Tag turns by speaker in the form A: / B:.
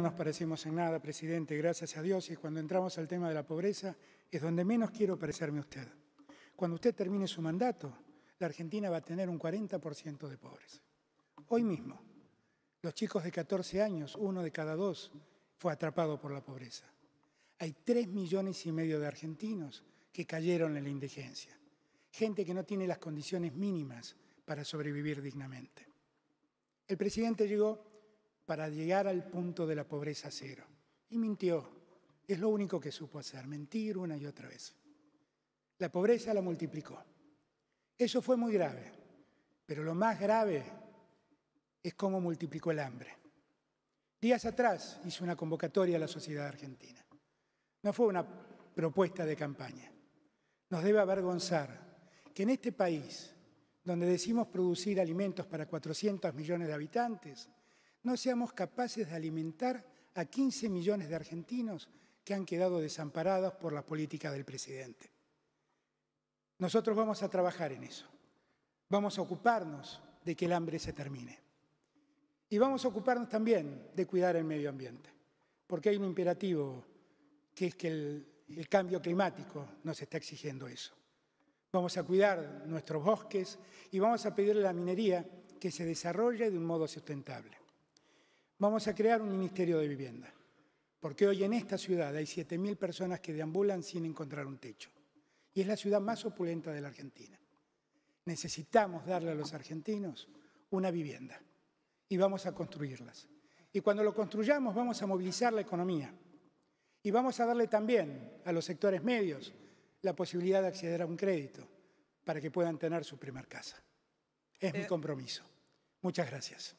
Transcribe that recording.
A: No nos parecemos en nada, presidente, gracias a Dios. Y cuando entramos al tema de la pobreza es donde menos quiero parecerme usted. Cuando usted termine su mandato, la Argentina va a tener un 40% de pobres. Hoy mismo, los chicos de 14 años, uno de cada dos, fue atrapado por la pobreza. Hay 3 millones y medio de argentinos que cayeron en la indigencia. Gente que no tiene las condiciones mínimas para sobrevivir dignamente. El presidente llegó para llegar al punto de la pobreza cero. Y mintió. Es lo único que supo hacer, mentir una y otra vez. La pobreza la multiplicó. Eso fue muy grave, pero lo más grave es cómo multiplicó el hambre. Días atrás hizo una convocatoria a la sociedad argentina. No fue una propuesta de campaña. Nos debe avergonzar que en este país, donde decimos producir alimentos para 400 millones de habitantes, no seamos capaces de alimentar a 15 millones de argentinos que han quedado desamparados por la política del presidente. Nosotros vamos a trabajar en eso. Vamos a ocuparnos de que el hambre se termine. Y vamos a ocuparnos también de cuidar el medio ambiente, porque hay un imperativo que es que el, el cambio climático nos está exigiendo eso. Vamos a cuidar nuestros bosques y vamos a pedirle a la minería que se desarrolle de un modo sustentable. Vamos a crear un Ministerio de Vivienda, porque hoy en esta ciudad hay 7.000 personas que deambulan sin encontrar un techo. Y es la ciudad más opulenta de la Argentina. Necesitamos darle a los argentinos una vivienda y vamos a construirlas. Y cuando lo construyamos vamos a movilizar la economía y vamos a darle también a los sectores medios la posibilidad de acceder a un crédito para que puedan tener su primer casa. Es mi eh, compromiso. Muchas gracias.